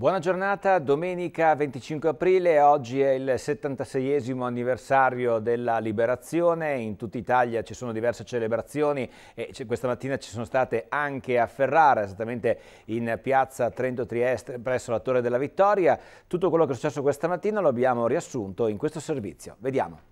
Buona giornata, domenica 25 aprile, oggi è il 76 anniversario della liberazione, in tutta Italia ci sono diverse celebrazioni e questa mattina ci sono state anche a Ferrara, esattamente in piazza Trento Trieste presso la Torre della Vittoria. Tutto quello che è successo questa mattina lo abbiamo riassunto in questo servizio. Vediamo.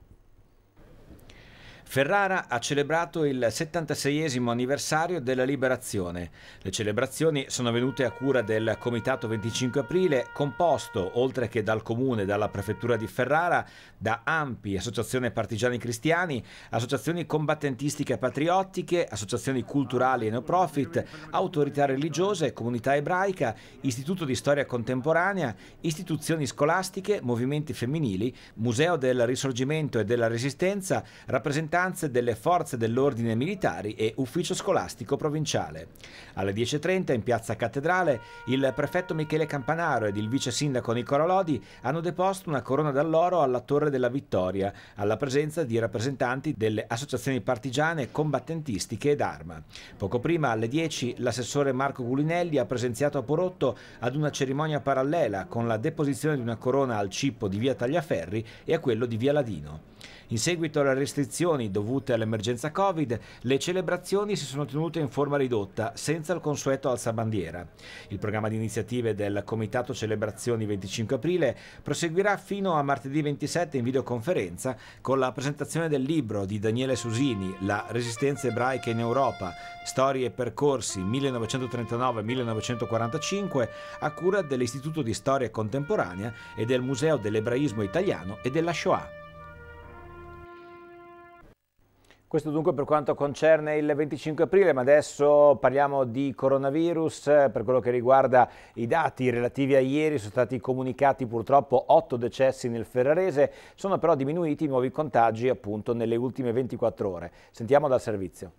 Ferrara ha celebrato il 76 anniversario della liberazione. Le celebrazioni sono venute a cura del Comitato 25 Aprile, composto, oltre che dal Comune e dalla Prefettura di Ferrara, da AMPI, associazioni Partigiani Cristiani, associazioni combattentistiche patriottiche, associazioni culturali e no profit, autorità religiose, comunità ebraica, istituto di storia contemporanea, istituzioni scolastiche, movimenti femminili, museo del risorgimento e della resistenza, rappresentanti vacanze delle forze dell'ordine militari e ufficio scolastico provinciale. Alle 10.30 in piazza Cattedrale il prefetto Michele Campanaro ed il vice sindaco Nicola Lodi hanno deposto una corona d'alloro alla Torre della Vittoria, alla presenza di rappresentanti delle associazioni partigiane, combattentistiche ed arma. Poco prima, alle 10, l'assessore Marco Gulinelli ha presenziato a Porotto ad una cerimonia parallela con la deposizione di una corona al cippo di via Tagliaferri e a quello di via Ladino. In seguito alle restrizioni dovute all'emergenza Covid, le celebrazioni si sono tenute in forma ridotta, senza il consueto alzabandiera. Il programma di iniziative del Comitato Celebrazioni 25 aprile proseguirà fino a martedì 27 in videoconferenza con la presentazione del libro di Daniele Susini, La resistenza ebraica in Europa, storie e percorsi 1939-1945, a cura dell'Istituto di Storia Contemporanea e del Museo dell'Ebraismo Italiano e della Shoah. Questo dunque per quanto concerne il 25 aprile, ma adesso parliamo di coronavirus. Per quello che riguarda i dati relativi a ieri sono stati comunicati purtroppo 8 decessi nel Ferrarese, sono però diminuiti i nuovi contagi appunto nelle ultime 24 ore. Sentiamo dal servizio.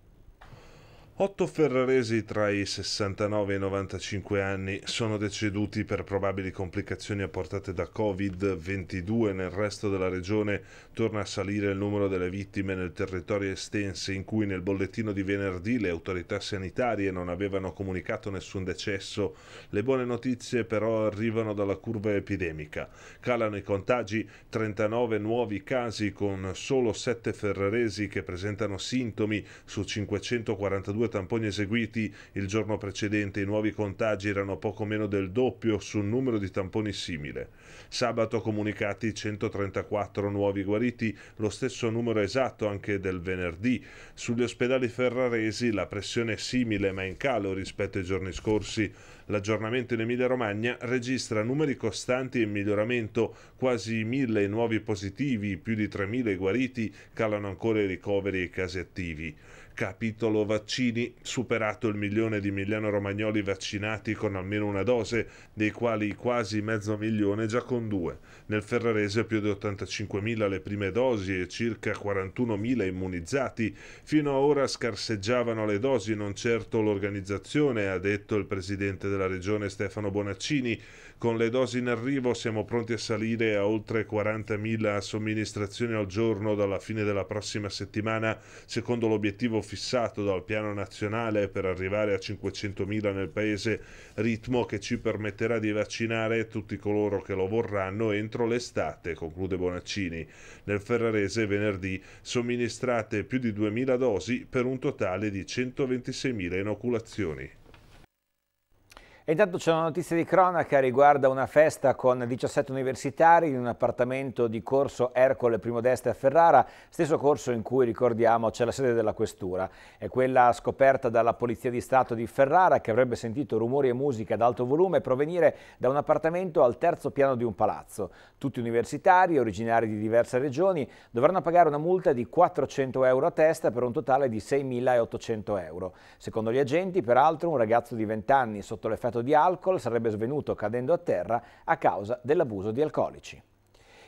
Otto ferraresi tra i 69 e i 95 anni sono deceduti per probabili complicazioni apportate da Covid-22. Nel resto della regione torna a salire il numero delle vittime nel territorio estense in cui nel bollettino di venerdì le autorità sanitarie non avevano comunicato nessun decesso. Le buone notizie però arrivano dalla curva epidemica. Calano i contagi, 39 nuovi casi con solo 7 ferraresi che presentano sintomi su 542 tamponi eseguiti il giorno precedente i nuovi contagi erano poco meno del doppio su un numero di tamponi simile. Sabato comunicati 134 nuovi guariti, lo stesso numero esatto anche del venerdì. Sugli ospedali ferraresi la pressione è simile ma in calo rispetto ai giorni scorsi. L'aggiornamento in Emilia-Romagna registra numeri costanti in miglioramento, quasi 1000 nuovi positivi, più di 3000 guariti, calano ancora i ricoveri e i casi attivi. Capitolo vaccini, superato il milione di Emiliano-Romagnoli vaccinati con almeno una dose, dei quali quasi mezzo milione già con due. Nel Ferrarese più di 85.000 le prime dosi e circa 41.000 immunizzati. Fino ad ora scarseggiavano le dosi, non certo l'organizzazione, ha detto il presidente della regione Stefano Bonaccini. Con le dosi in arrivo siamo pronti a salire a oltre 40.000 somministrazioni al giorno dalla fine della prossima settimana, secondo l'obiettivo fissato dal piano nazionale per arrivare a 500.000 nel paese, ritmo che ci permetterà di vaccinare tutti coloro che lo vorranno entro l'estate, conclude Bonaccini. Nel Ferrarese venerdì somministrate più di 2.000 dosi per un totale di 126.000 inoculazioni intanto c'è una notizia di cronaca riguardo una festa con 17 universitari in un appartamento di corso Ercole Primo d'Este a Ferrara, stesso corso in cui, ricordiamo, c'è la sede della questura. È quella scoperta dalla Polizia di Stato di Ferrara che avrebbe sentito rumori e musica ad alto volume provenire da un appartamento al terzo piano di un palazzo. Tutti universitari, originari di diverse regioni, dovranno pagare una multa di 400 euro a testa per un totale di 6.800 euro. Secondo gli agenti, peraltro, un ragazzo di 20 anni sotto l'effetto consumato di alcol sarebbe svenuto cadendo a terra a causa dell'abuso di alcolici.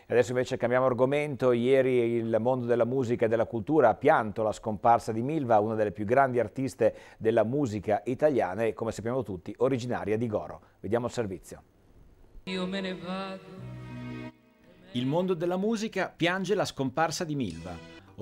Adesso invece cambiamo argomento. Ieri il mondo della musica e della cultura ha pianto la scomparsa di Milva, una delle più grandi artiste della musica italiana e, come sappiamo tutti, originaria di Goro. Vediamo il servizio. Io me ne vado. Il mondo della musica piange la scomparsa di Milva,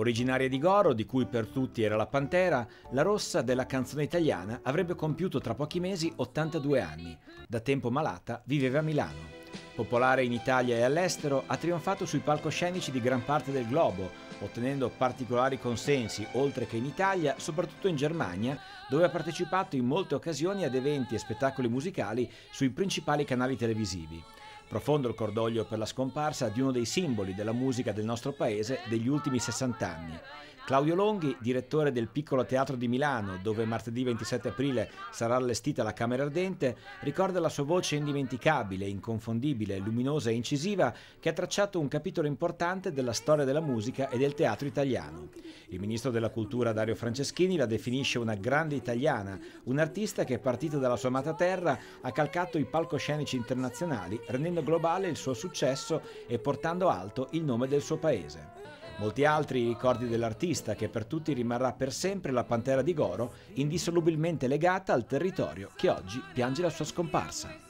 Originaria di Goro, di cui per tutti era la pantera, la rossa della canzone italiana avrebbe compiuto tra pochi mesi 82 anni. Da tempo malata viveva a Milano. Popolare in Italia e all'estero, ha trionfato sui palcoscenici di gran parte del globo, ottenendo particolari consensi, oltre che in Italia, soprattutto in Germania, dove ha partecipato in molte occasioni ad eventi e spettacoli musicali sui principali canali televisivi. Profondo il cordoglio per la scomparsa di uno dei simboli della musica del nostro paese degli ultimi 60 anni. Claudio Longhi, direttore del Piccolo Teatro di Milano, dove martedì 27 aprile sarà allestita la Camera Ardente, ricorda la sua voce indimenticabile, inconfondibile, luminosa e incisiva che ha tracciato un capitolo importante della storia della musica e del teatro italiano. Il ministro della Cultura Dario Franceschini la definisce una grande italiana, un artista che partito dalla sua amata terra, ha calcato i palcoscenici internazionali, rendendo globale il suo successo e portando alto il nome del suo paese. Molti altri ricordi dell'artista che per tutti rimarrà per sempre la Pantera di Goro, indissolubilmente legata al territorio che oggi piange la sua scomparsa.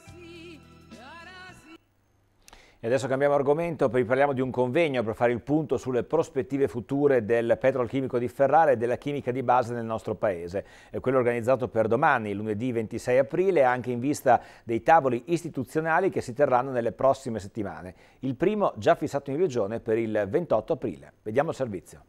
E adesso cambiamo argomento, parliamo di un convegno per fare il punto sulle prospettive future del petrolchimico di Ferrara e della chimica di base nel nostro paese. È quello organizzato per domani, lunedì 26 aprile, anche in vista dei tavoli istituzionali che si terranno nelle prossime settimane. Il primo già fissato in regione per il 28 aprile. Vediamo il servizio.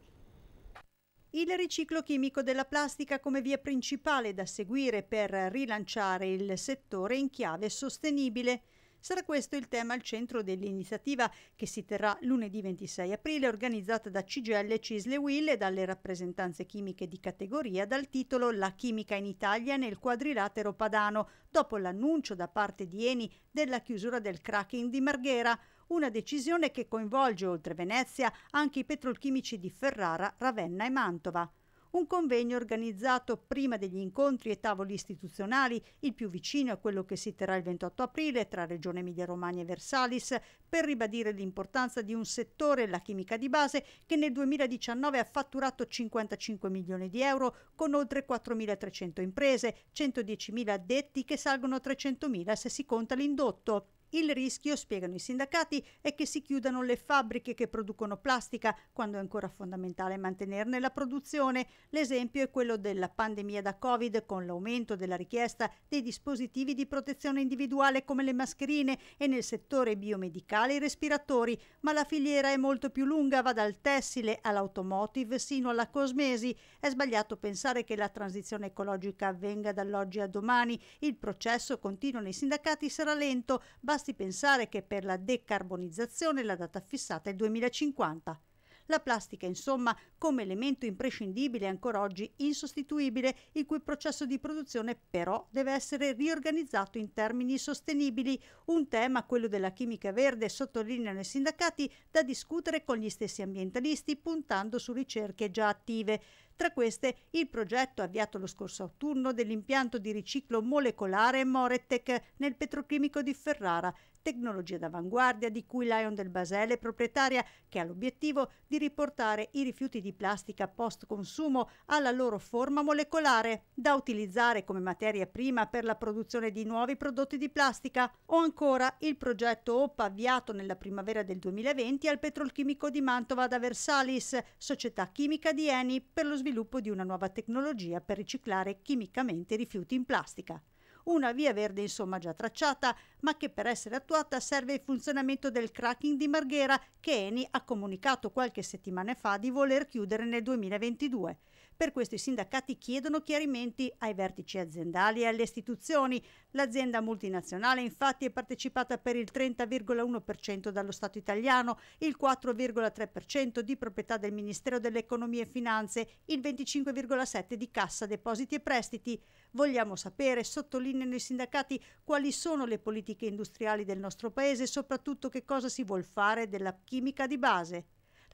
Il riciclo chimico della plastica come via principale da seguire per rilanciare il settore in chiave sostenibile. Sarà questo il tema al centro dell'iniziativa che si terrà lunedì 26 aprile, organizzata da CGL Cisle Will e dalle rappresentanze chimiche di categoria dal titolo La chimica in Italia nel quadrilatero padano, dopo l'annuncio da parte di Eni della chiusura del cracking di Marghera una decisione che coinvolge, oltre Venezia, anche i petrolchimici di Ferrara, Ravenna e Mantova un convegno organizzato prima degli incontri e tavoli istituzionali, il più vicino a quello che si terrà il 28 aprile tra Regione Emilia-Romagna e Versalis, per ribadire l'importanza di un settore, la chimica di base, che nel 2019 ha fatturato 55 milioni di euro con oltre 4.300 imprese, 110.000 addetti che salgono a 300.000 se si conta l'indotto. Il rischio, spiegano i sindacati, è che si chiudano le fabbriche che producono plastica quando è ancora fondamentale mantenerne la produzione. L'esempio è quello della pandemia da Covid con l'aumento della richiesta dei dispositivi di protezione individuale come le mascherine e nel settore biomedicale i respiratori, ma la filiera è molto più lunga, va dal tessile all'automotive sino alla cosmesi. È sbagliato pensare che la transizione ecologica avvenga dall'oggi a domani. Il processo, continuano i sindacati, sarà lento, basta basti pensare che per la decarbonizzazione la data fissata è il 2050. La plastica, insomma, come elemento imprescindibile e ancora oggi insostituibile, il cui processo di produzione però deve essere riorganizzato in termini sostenibili, un tema, quello della chimica verde, sottolineano i sindacati, da discutere con gli stessi ambientalisti puntando su ricerche già attive. Tra queste il progetto avviato lo scorso autunno dell'impianto di riciclo molecolare Moretec nel petrochimico di Ferrara, tecnologia d'avanguardia di cui Lion del Basele è proprietaria, che ha l'obiettivo di riportare i rifiuti di plastica post consumo alla loro forma molecolare, da utilizzare come materia prima per la produzione di nuovi prodotti di plastica, o ancora il progetto OP avviato nella primavera del 2020 al petrolchimico di Mantova da Versalis, società chimica di Eni, per lo sviluppo di una nuova tecnologia per riciclare chimicamente rifiuti in plastica. Una via verde insomma già tracciata, ma che per essere attuata serve il funzionamento del cracking di Marghera che Eni ha comunicato qualche settimana fa di voler chiudere nel 2022. Per questo i sindacati chiedono chiarimenti ai vertici aziendali e alle istituzioni. L'azienda multinazionale infatti è partecipata per il 30,1% dallo Stato italiano, il 4,3% di proprietà del Ministero dell'Economia e Finanze, il 25,7% di Cassa Depositi e Prestiti. Vogliamo sapere, sottolineano i sindacati, quali sono le politiche industriali del nostro Paese e soprattutto che cosa si vuol fare della chimica di base.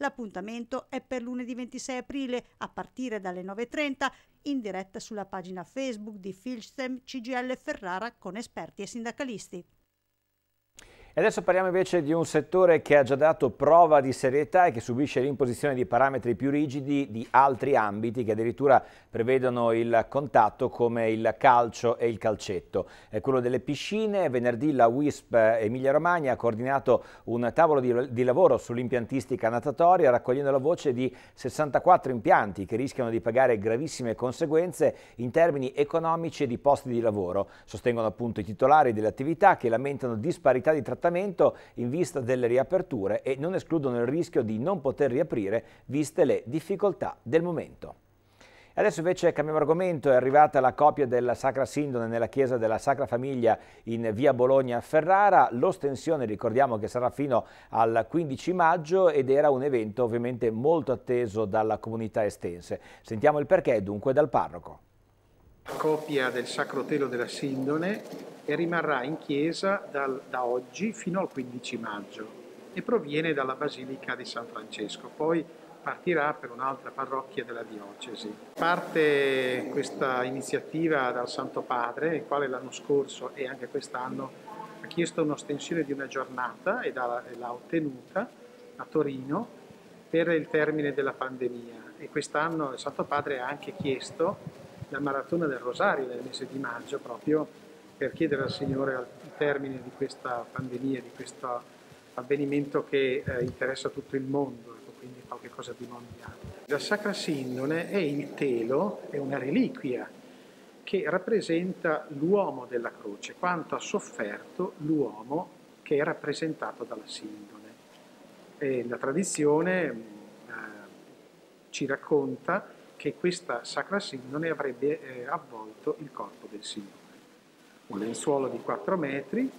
L'appuntamento è per lunedì 26 aprile a partire dalle 9.30 in diretta sulla pagina Facebook di Filstem CGL Ferrara con esperti e sindacalisti. E adesso parliamo invece di un settore che ha già dato prova di serietà e che subisce l'imposizione di parametri più rigidi di altri ambiti che addirittura prevedono il contatto come il calcio e il calcetto. È quello delle piscine, venerdì la WISP Emilia Romagna ha coordinato un tavolo di, di lavoro sull'impiantistica natatoria raccogliendo la voce di 64 impianti che rischiano di pagare gravissime conseguenze in termini economici e di posti di lavoro. Sostengono appunto i titolari delle attività che lamentano disparità di trattamento appuntamento in vista delle riaperture e non escludono il rischio di non poter riaprire viste le difficoltà del momento. Adesso invece cambiamo argomento, è arrivata la copia della Sacra Sindone nella chiesa della Sacra Famiglia in via Bologna a Ferrara, l'ostensione ricordiamo che sarà fino al 15 maggio ed era un evento ovviamente molto atteso dalla comunità estense. Sentiamo il perché dunque dal parroco copia del Sacro Telo della Sindone e rimarrà in chiesa dal, da oggi fino al 15 maggio e proviene dalla Basilica di San Francesco. Poi partirà per un'altra parrocchia della diocesi. Parte questa iniziativa dal Santo Padre, il quale l'anno scorso e anche quest'anno ha chiesto un'ostensione di una giornata e l'ha ottenuta a Torino per il termine della pandemia e quest'anno il Santo Padre ha anche chiesto la maratona del Rosario nel mese di maggio proprio per chiedere al Signore al termine di questa pandemia, di questo avvenimento che eh, interessa tutto il mondo, ecco, quindi qualcosa di mondiale. La Sacra Sindone è il telo, è una reliquia che rappresenta l'uomo della croce, quanto ha sofferto l'uomo che è rappresentato dalla Sindone. E la tradizione eh, ci racconta che questa sacra sindone avrebbe eh, avvolto il corpo del Signore. Un lenzuolo di 4 metri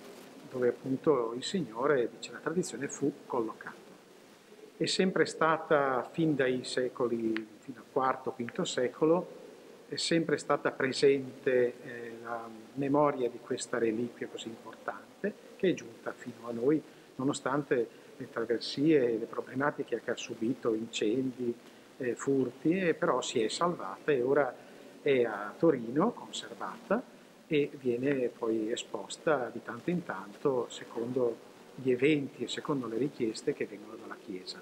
dove appunto il Signore, dice la tradizione, fu collocato. È sempre stata, fin dai secoli, fino al IV-V secolo, è sempre stata presente eh, la memoria di questa reliquia così importante che è giunta fino a noi, nonostante le traversie, le problematiche che ha subito, incendi, eh, furti, eh, però si è salvata e ora è a Torino, conservata, e viene poi esposta di tanto in tanto secondo gli eventi e secondo le richieste che vengono dalla Chiesa.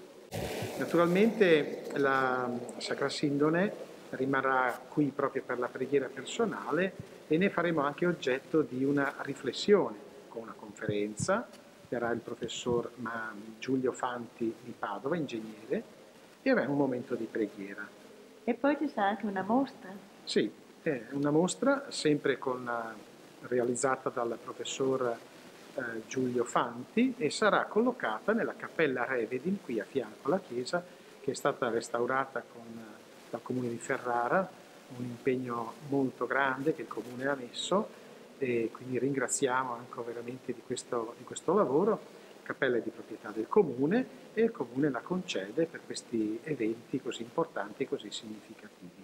Naturalmente la Sacra Sindone rimarrà qui proprio per la preghiera personale e ne faremo anche oggetto di una riflessione con una conferenza, verrà il professor Giulio Fanti di Padova, ingegnere, era un momento di preghiera. E poi ci sarà anche una mostra. Sì, è una mostra sempre con, eh, realizzata dal professor eh, Giulio Fanti e sarà collocata nella Cappella Revedin, qui a fianco alla chiesa, che è stata restaurata con, eh, dal comune di Ferrara, un impegno molto grande che il comune ha messo e quindi ringraziamo anche veramente di questo, di questo lavoro cappella è di proprietà del comune e il comune la concede per questi eventi così importanti e così significativi.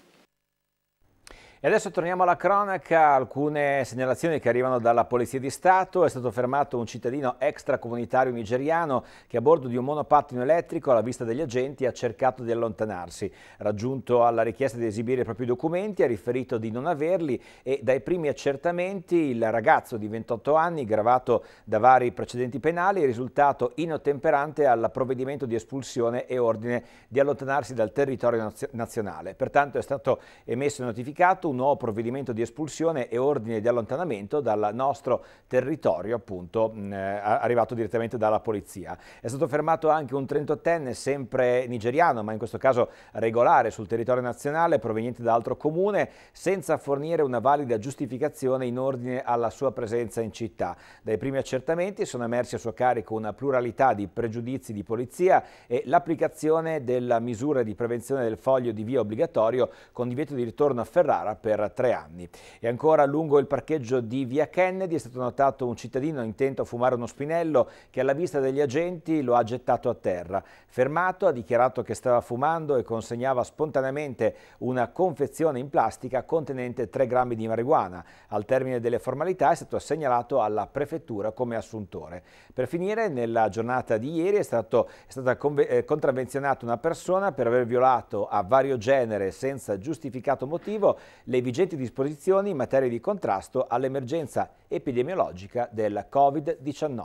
E adesso torniamo alla cronaca, alcune segnalazioni che arrivano dalla Polizia di Stato. È stato fermato un cittadino extracomunitario nigeriano che a bordo di un monopattino elettrico alla vista degli agenti ha cercato di allontanarsi. Raggiunto alla richiesta di esibire i propri documenti ha riferito di non averli e dai primi accertamenti il ragazzo di 28 anni, gravato da vari precedenti penali, è risultato inottemperante al provvedimento di espulsione e ordine di allontanarsi dal territorio nazionale. Pertanto è stato emesso e notificato un nuovo provvedimento di espulsione e ordine di allontanamento dal nostro territorio, appunto, mh, eh, arrivato direttamente dalla polizia. È stato fermato anche un 38enne, sempre nigeriano, ma in questo caso regolare sul territorio nazionale, proveniente da altro comune, senza fornire una valida giustificazione in ordine alla sua presenza in città. Dai primi accertamenti sono emersi a suo carico una pluralità di pregiudizi di polizia e l'applicazione della misura di prevenzione del foglio di via obbligatorio con divieto di ritorno a Ferrara per tre anni. E ancora lungo il parcheggio di via Kennedy è stato notato un cittadino intento a fumare uno spinello che alla vista degli agenti lo ha gettato a terra. Fermato ha dichiarato che stava fumando e consegnava spontaneamente una confezione in plastica contenente 3 grammi di marijuana. Al termine delle formalità è stato segnalato alla prefettura come assuntore. Per finire, nella giornata di ieri è, stato, è stata eh, contravvenzionata una persona per aver violato a vario genere senza giustificato motivo le vigenti disposizioni in materia di contrasto all'emergenza epidemiologica del Covid-19.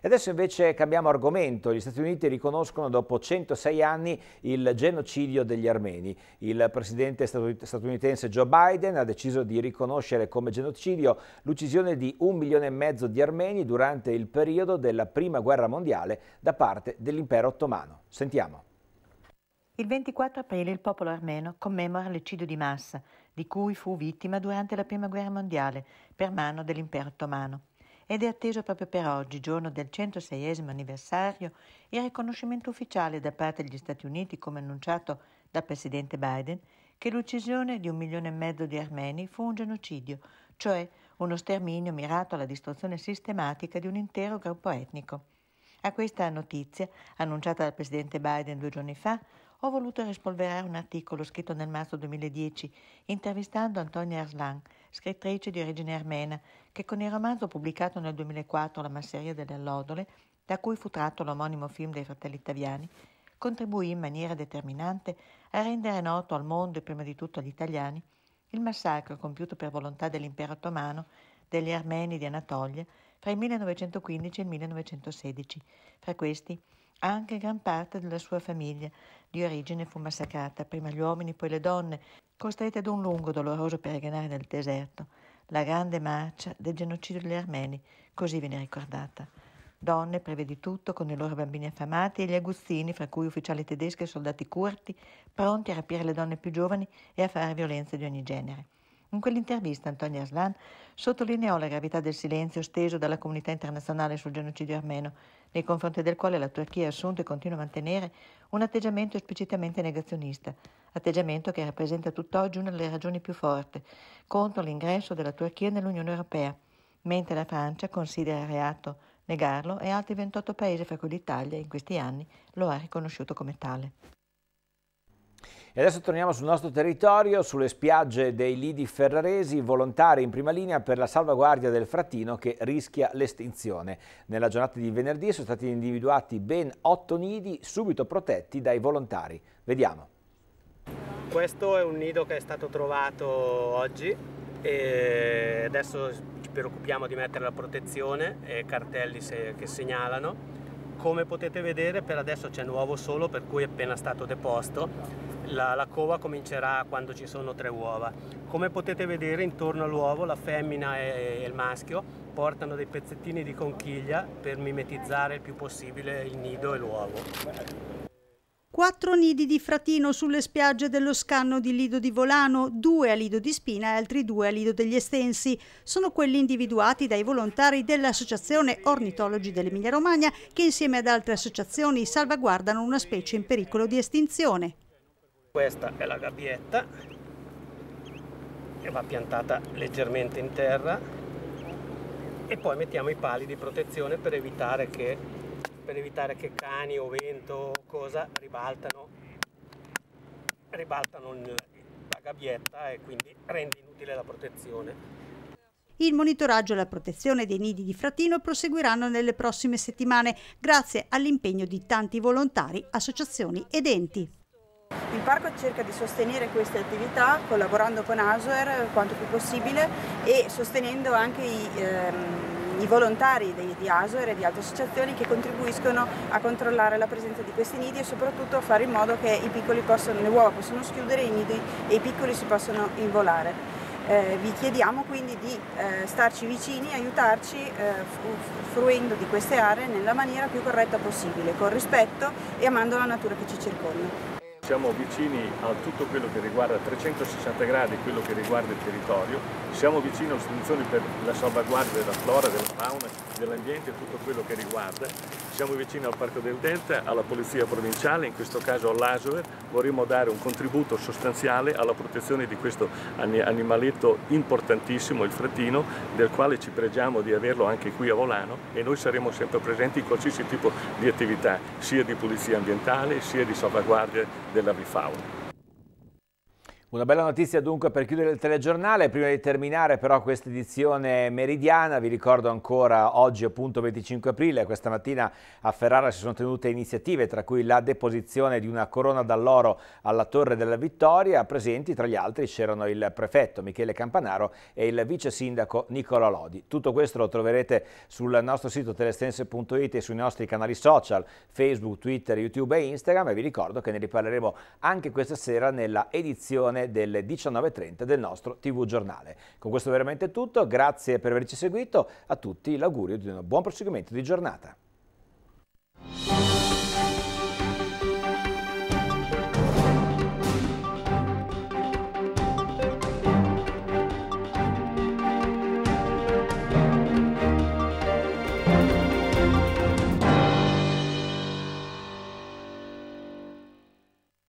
E adesso invece cambiamo argomento. Gli Stati Uniti riconoscono dopo 106 anni il genocidio degli armeni. Il presidente statunitense Joe Biden ha deciso di riconoscere come genocidio l'uccisione di un milione e mezzo di armeni durante il periodo della Prima Guerra Mondiale da parte dell'impero ottomano. Sentiamo. Il 24 aprile il popolo armeno commemora l'eccidio di massa di cui fu vittima durante la Prima Guerra Mondiale per mano dell'impero ottomano. Ed è atteso proprio per oggi, giorno del 106 anniversario, il riconoscimento ufficiale da parte degli Stati Uniti, come annunciato dal presidente Biden, che l'uccisione di un milione e mezzo di armeni fu un genocidio, cioè uno sterminio mirato alla distruzione sistematica di un intero gruppo etnico. A questa notizia, annunciata dal presidente Biden due giorni fa, ho voluto rispolverare un articolo scritto nel marzo 2010 intervistando Antonia Arslan, scrittrice di origine armena, che con il romanzo pubblicato nel 2004 La masseria delle allodole, da cui fu tratto l'omonimo film dei fratelli italiani, contribuì in maniera determinante a rendere noto al mondo e prima di tutto agli italiani il massacro compiuto per volontà dell'impero ottomano degli armeni di Anatolia fra il 1915 e il 1916. Fra questi anche gran parte della sua famiglia di origine fu massacrata, prima gli uomini, poi le donne, costrette ad un lungo, doloroso peregrinare nel deserto. La grande marcia del genocidio degli armeni, così viene ricordata. Donne prive di tutto, con i loro bambini affamati e gli aguzzini, fra cui ufficiali tedeschi e soldati curti, pronti a rapire le donne più giovani e a fare violenze di ogni genere. In quell'intervista Antonio Aslan sottolineò la gravità del silenzio steso dalla comunità internazionale sul genocidio armeno, nei confronti del quale la Turchia ha assunto e continua a mantenere un atteggiamento esplicitamente negazionista, atteggiamento che rappresenta tutt'oggi una delle ragioni più forti contro l'ingresso della Turchia nell'Unione Europea, mentre la Francia considera reato negarlo e altri 28 paesi, fra cui l'Italia, in questi anni lo ha riconosciuto come tale. E adesso torniamo sul nostro territorio, sulle spiagge dei lidi ferraresi, volontari in prima linea per la salvaguardia del frattino che rischia l'estinzione. Nella giornata di venerdì sono stati individuati ben otto nidi subito protetti dai volontari. Vediamo. Questo è un nido che è stato trovato oggi e adesso ci preoccupiamo di mettere la protezione e cartelli che segnalano come potete vedere per adesso c'è nuovo solo per cui è appena stato deposto. La, la cova comincerà quando ci sono tre uova. Come potete vedere intorno all'uovo la femmina e, e il maschio portano dei pezzettini di conchiglia per mimetizzare il più possibile il nido e l'uovo quattro nidi di fratino sulle spiagge dello scanno di Lido di Volano, due a Lido di Spina e altri due a Lido degli Estensi. Sono quelli individuati dai volontari dell'Associazione Ornitologi dell'Emilia Romagna che insieme ad altre associazioni salvaguardano una specie in pericolo di estinzione. Questa è la gabbietta che va piantata leggermente in terra e poi mettiamo i pali di protezione per evitare che per evitare che cani o vento o cosa ribaltano, ribaltano la gabbietta e quindi rende inutile la protezione. Il monitoraggio e la protezione dei nidi di Fratino proseguiranno nelle prossime settimane grazie all'impegno di tanti volontari, associazioni ed enti. Il parco cerca di sostenere queste attività collaborando con ASOER quanto più possibile e sostenendo anche i... Ehm, i volontari di, di ASOER e di altre associazioni che contribuiscono a controllare la presenza di questi nidi e soprattutto a fare in modo che possono, le uova possano schiudere i nidi e i piccoli si possano involare. Eh, vi chiediamo quindi di eh, starci vicini, aiutarci eh, fruendo di queste aree nella maniera più corretta possibile, con rispetto e amando la natura che ci circonda siamo vicini a tutto quello che riguarda 360 gradi quello che riguarda il territorio, siamo vicini a istituzioni per la salvaguardia della flora, della fauna, dell'ambiente e tutto quello che riguarda, siamo vicini al Parco del Delta, alla Polizia Provinciale, in questo caso all'ASOER, vorremmo dare un contributo sostanziale alla protezione di questo animaletto importantissimo, il fratino, del quale ci pregiamo di averlo anche qui a Volano e noi saremo sempre presenti in qualsiasi tipo di attività, sia di pulizia ambientale sia di salvaguardia del you, Rifauna. Una bella notizia dunque per chiudere il telegiornale, prima di terminare però questa edizione meridiana, vi ricordo ancora oggi appunto 25 aprile, questa mattina a Ferrara si sono tenute iniziative tra cui la deposizione di una corona d'alloro alla Torre della Vittoria, presenti tra gli altri c'erano il prefetto Michele Campanaro e il vice sindaco Nicola Lodi. Tutto questo lo troverete sul nostro sito telestense.it e sui nostri canali social Facebook, Twitter, YouTube e Instagram e vi ricordo che ne riparleremo anche questa sera nella edizione edizione delle 19.30 del nostro TV Giornale. Con questo è veramente tutto, grazie per averci seguito, a tutti l'augurio di un buon proseguimento di giornata.